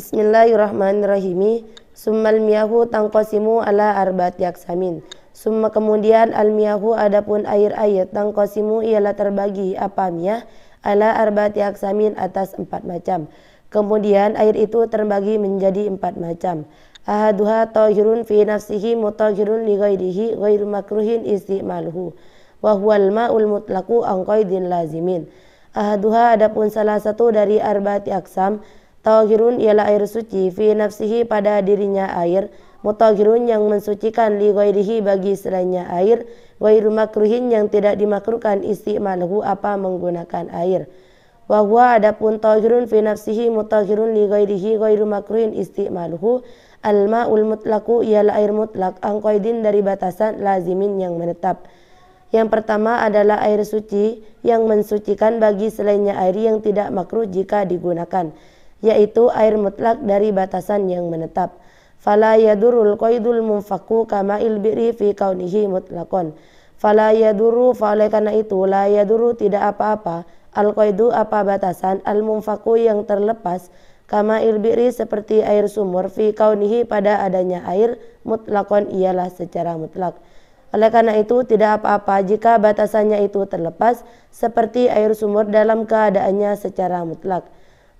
Bismillahirrahmanirrahim. Summal miyahu tangkosimu ala arbat yaksamin. Summa kemudian al miyahu adapun air air tangkosimu ialah terbagi apa miyah ala arbat yaksamin atas empat macam. Kemudian air itu terbagi menjadi empat macam. Ahaduha tohirun fi nafsihi mutahirun li ghairihi ghairu makruhin istimalhu. Wa huwal ma'ul mutlaku angkoidin lazimin. Ahaduha adapun salah satu dari arbat aksam Tahirun ialah air suci fi nafsihi pada dirinya air mutahirun yang mensucikan li ghairihi bagi selainnya air ghairu makruhin yang tidak dimakruhkan istimalahu apa menggunakan air wa adapun tahirun fi nafsihi mutahirun li ghairihi ghairu makruhin istimaluhu alma ul mutlaku ialah air mutlak angkoidin dari batasan lazimin yang menetap yang pertama adalah air suci yang mensucikan bagi selainnya air yang tidak makruh jika digunakan yaitu air mutlak dari batasan yang menetap. Fala yadurul qaidul munfaku kama ilbiri fi kaunihi mutlakon. Fala yaduru, oleh karena itu, la yaduru tidak apa-apa, al qaidu apa batasan, al munfaku yang terlepas, kama ilbiri seperti air sumur, fi kaunihi pada adanya air, mutlakon ialah secara mutlak. Oleh karena itu, tidak apa-apa jika batasannya itu terlepas, seperti air sumur dalam keadaannya secara mutlak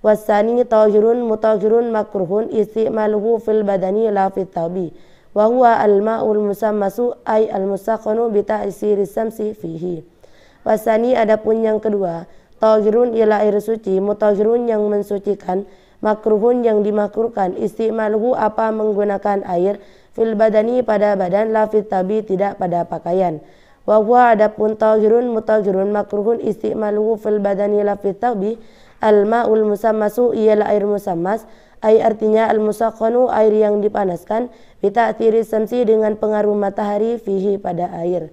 wasani tahirun mutahirun makruhun istimaluhu fil badani la fit tabi wa huwa al ma'ul musammasu ay al musaqqanu bi ta'siri samsi wasani adapun yang kedua tahirun ialah air suci mutahirun yang mensucikan makruhun yang dimakruhkan istimalhu apa menggunakan air fil badani pada badan lafit tabi tidak pada pakaian wa adapun tahirun mutahirun makruhun istimalhu fil badani lafit tabi al-ma'ul musammasu ialah air musammas ay artinya al-musakhanu air yang dipanaskan bita'thiri samsi dengan pengaruh matahari fihi pada air.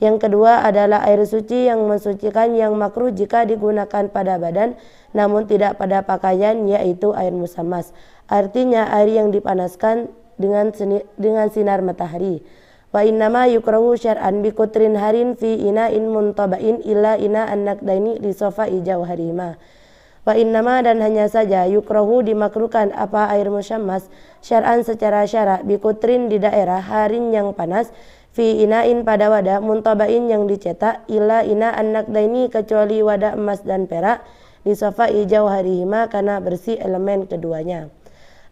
Yang kedua adalah air suci yang mensucikan yang makruh jika digunakan pada badan namun tidak pada pakaian yaitu air musammas. Artinya air yang dipanaskan dengan seni, dengan sinar matahari. Wa innama yukrahu syar'an bi kutrin harin fi ina'in muntabain illa ina daini li sofa ijau harima Wa innama dan hanya saja yukrohu dimakruhkan apa air musyammas syar'an secara syarak bikutrin di daerah harin yang panas fi inain pada wadah muntabain yang dicetak ila ina anak daini kecuali wadah emas dan perak di sofa hijau harihima karena bersih elemen keduanya.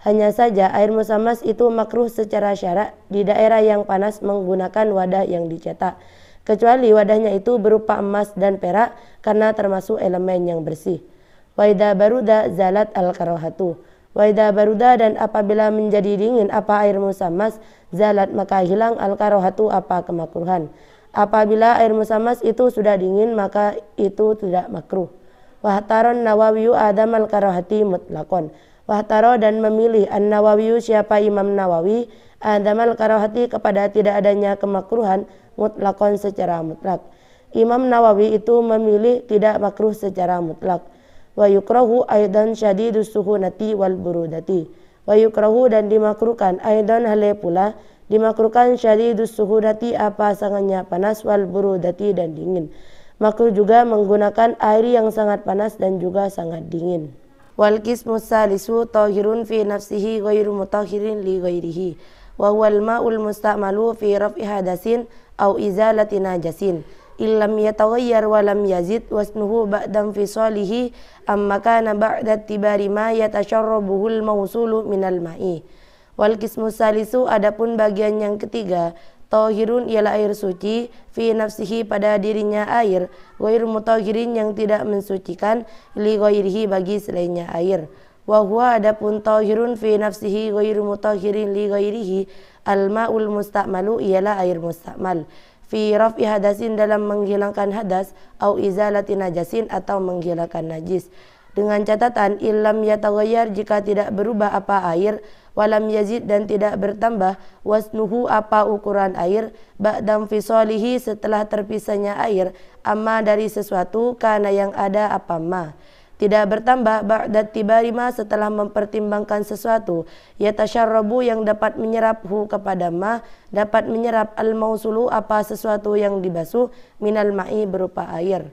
Hanya saja air musyammas itu makruh secara syarak di daerah yang panas menggunakan wadah yang dicetak kecuali wadahnya itu berupa emas dan perak karena termasuk elemen yang bersih. Waida baruda zalat al karohatu. Waida baruda dan apabila menjadi dingin apa air musamas zalat maka hilang al karohatu apa kemakruhan. Apabila air musamas itu sudah dingin maka itu tidak makruh. Wahtaron Nawawiyu Adam al karohati mutlakon. Wahtaro dan memilih an Nawawiyu siapa Imam Nawawi Adam al karohati kepada tidak adanya kemakruhan mutlakon secara mutlak. Imam Nawawi itu memilih tidak makruh secara mutlak wa yukrahu aidan syadidu suhunati wal burudati wa yukrahu dan dimakruhkan aidan halai pula dimakruhkan syadidu suhunati apa sangatnya panas wal burudati dan dingin makruh juga menggunakan air yang sangat panas dan juga sangat dingin wal qismu salisu tahirun fi nafsihi ghairu mutahhirin li ghairihi wa al ma'ul musta'malu fi raf'i hadasin au izalati najasin illam yataghayyar wa lam yazid wasnuhu fi salihi amma kana ba'da tibari ma yatasharrabuhul mawsulu minal ma'i wal qismu salisu adapun bagian yang ketiga tahirun ialah air suci fi nafsihi pada dirinya air Ghair mutahirin yang tidak mensucikan li ghairihi bagi selainnya air wa huwa adapun tahirun fi nafsihi ghairu mutahirin li ghairihi al maul musta'malu ialah air musta'mal fi raf'i hadasin dalam menghilangkan hadas au izalati najasin atau menghilangkan najis dengan catatan ilam yataghayyar jika tidak berubah apa air walam yazid dan tidak bertambah wasnuhu apa ukuran air ba'dam fisolihi setelah terpisahnya air amma dari sesuatu karena yang ada apa ma tidak bertambah ba'da tibarima setelah mempertimbangkan sesuatu yatasyarrabu yang dapat menyerap hu kepada ma dapat menyerap al mausulu apa sesuatu yang dibasuh minal ma'i berupa air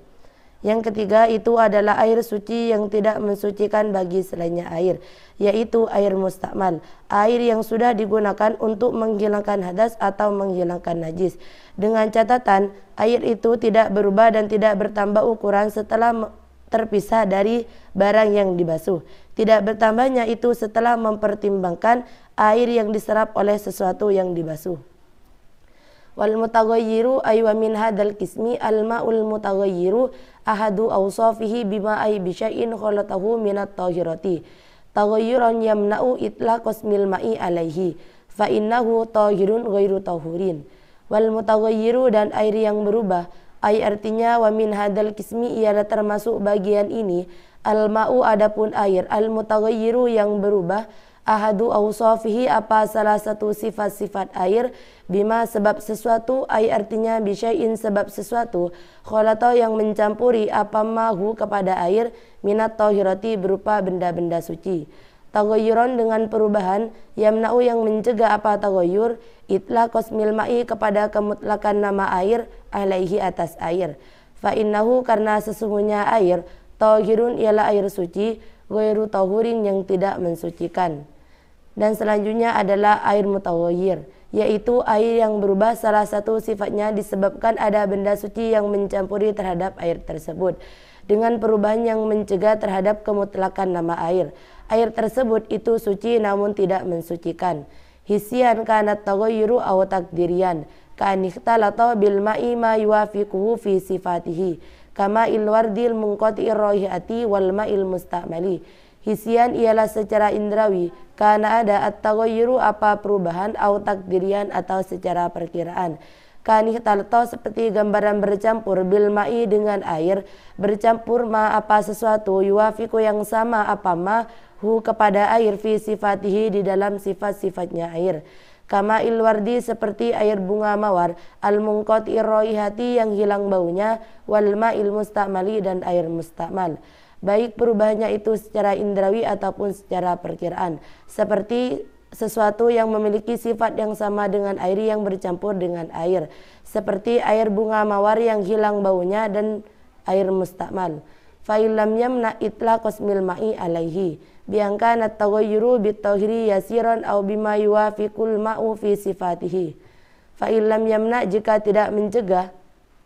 yang ketiga itu adalah air suci yang tidak mensucikan bagi selainnya air yaitu air mustakmal air yang sudah digunakan untuk menghilangkan hadas atau menghilangkan najis dengan catatan air itu tidak berubah dan tidak bertambah ukuran setelah terpisah dari barang yang dibasuh. Tidak bertambahnya itu setelah mempertimbangkan air yang diserap oleh sesuatu yang dibasuh. Wal mutaghayyiru ay wa min hadzal qismi al ma'ul mutaghayyiru ahadu awsafihi bima ay bi syai'in khalatahu min at-tahirati. Taghayyuran yamna'u itlaqasmil ma'i alaihi fa innahu tahirun ghairu tahurin. Wal mutaghayyiru dan air yang berubah Ay artinya wa min hadal kismi ialah termasuk bagian ini al ma'u adapun air al mutaghayyiru yang berubah ahadu awsafihi apa salah satu sifat-sifat air bima sebab sesuatu ay artinya bisyai'in sebab sesuatu Kholatau yang mencampuri apa mahu kepada air minat tohirati berupa benda-benda suci tagoyuron dengan perubahan yamna'u yang mencegah apa tagoyur itlah kosmil ma'i kepada kemutlakan nama air alaihi atas air. Fa innahu karena sesungguhnya air tahirun ialah air suci, ghairu tahurin yang tidak mensucikan. Dan selanjutnya adalah air mutawir, yaitu air yang berubah salah satu sifatnya disebabkan ada benda suci yang mencampuri terhadap air tersebut dengan perubahan yang mencegah terhadap kemutlakan nama air. Air tersebut itu suci namun tidak mensucikan. Hisian kanat tagoyuru awatak dirian, كأن اختلط بالماء ما يوافقه في kama كماء الورد المنقطع walma والماء المستعمل Hisian ialah secara indrawi, karena ada at yuru apa perubahan atau takdirian atau secara perkiraan. Kanih talto seperti gambaran bercampur bilma'i dengan air, bercampur ma apa sesuatu yuafiku yang sama apa ma hu kepada air fi sifatihi di dalam sifat-sifatnya air kama ilwardi seperti air bunga mawar al mungkot hati yang hilang baunya wal ma'il mustamali dan air mustamal baik perubahannya itu secara indrawi ataupun secara perkiraan seperti sesuatu yang memiliki sifat yang sama dengan air yang bercampur dengan air seperti air bunga mawar yang hilang baunya dan air mustamal. fa'ilam yamna itla kosmil ma'i alaihi بأن كان التغير yasiron au bima yuwa fikul الماء في sifatihi. Fa لم yamna jika tidak mencegah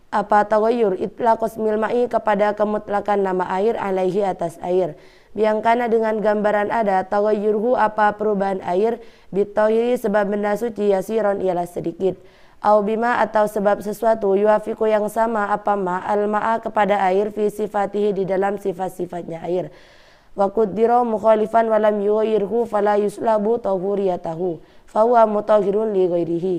apa tagoyur kosmil milma'i kepada kemutlakan nama air alaihi atas air biangkana dengan gambaran ada tagoyurhu apa perubahan air bitohiri sebab benda suci yasiron ialah sedikit au bima atau sebab sesuatu yuafiku yang sama apa ma al ma'a kepada air fi sifatihi di dalam sifat-sifatnya air wa qaddira mukhalifan wa lam yughayyirhu fala yuslabu tahuriyatahu huwa mutahhirun li ghairihi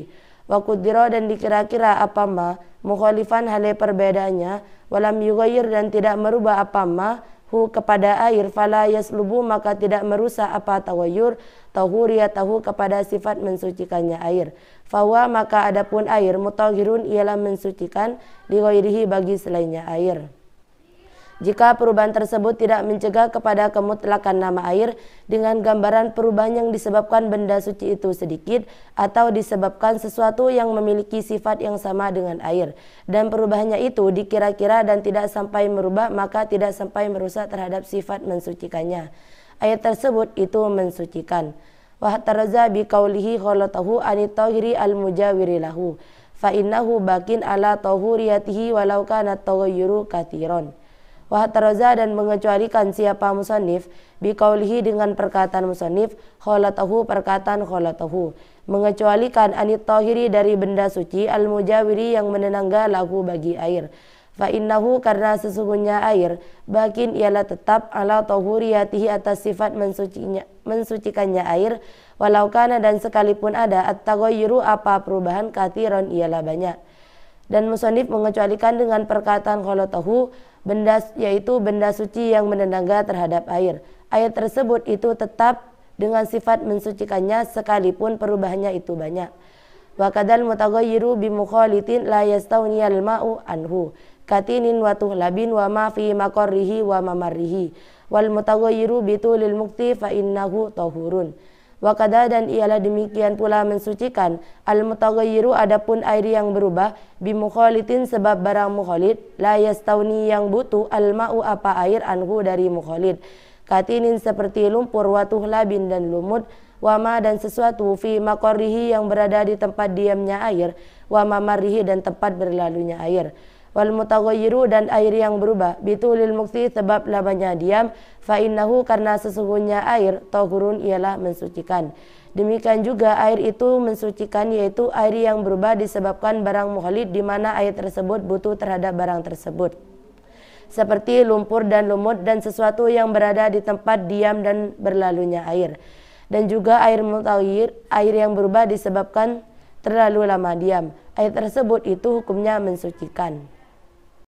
wa qaddira dan dikira-kira apa ma mukhalifan hale perbedaannya walam yughayyir dan tidak merubah apa ma hu kepada air fala yaslubu maka tidak merusak apa tawayur tahuriyatahu kepada sifat mensucikannya air huwa maka adapun air mutahhirun ialah mensucikan li ghairihi bagi selainnya air jika perubahan tersebut tidak mencegah kepada kemutlakan nama air dengan gambaran perubahan yang disebabkan benda suci itu sedikit atau disebabkan sesuatu yang memiliki sifat yang sama dengan air dan perubahannya itu dikira-kira dan tidak sampai merubah maka tidak sampai merusak terhadap sifat mensucikannya. Ayat tersebut itu mensucikan. Wahtaraza biqaulihi khalatahu anitauhiri al-mujawiri fa innahu bakin ala tahuriyatihi walau kana taghayyuru katiron. Wahtaraza dan mengecualikan siapa musanif biqaulihi dengan perkataan musanif kholatahu perkataan kholatahu mengecualikan anit tohiri dari benda suci al mujawiri yang menenangga lagu bagi air fa innahu karena sesungguhnya air bakin ialah tetap ala tohuriyatihi atas sifat mensucinya, mensucikannya air walau kana dan sekalipun ada at apa perubahan katiron ialah banyak dan musonif mengecualikan dengan perkataan tahu benda yaitu benda suci yang menendangga terhadap air. Air tersebut itu tetap dengan sifat mensucikannya sekalipun perubahannya itu banyak. Wakadal mutagoyiru bimukholitin la yastawniyal ma'u anhu katinin watuh labin wa ma fi makorrihi wa mamarrihi wal mutagoyiru bitulil mukti fa innahu tahurun. Wakada dan ialah demikian pula mensucikan al mutagayiru adapun air yang berubah bimukholitin sebab barang mukholit la yastauni yang butuh al-ma'u apa air anhu dari mukholit. katinin seperti lumpur watuh labin dan lumut wama dan sesuatu fi makorihi yang berada di tempat diamnya air wama marihi dan tempat berlalunya air wal mutaghayyiru dan air yang berubah bitulil mukti sebab labanya diam fa innahu karena sesungguhnya air tahurun ialah mensucikan demikian juga air itu mensucikan yaitu air yang berubah disebabkan barang muhalid di mana air tersebut butuh terhadap barang tersebut seperti lumpur dan lumut dan sesuatu yang berada di tempat diam dan berlalunya air dan juga air mutawir air yang berubah disebabkan terlalu lama diam air tersebut itu hukumnya mensucikan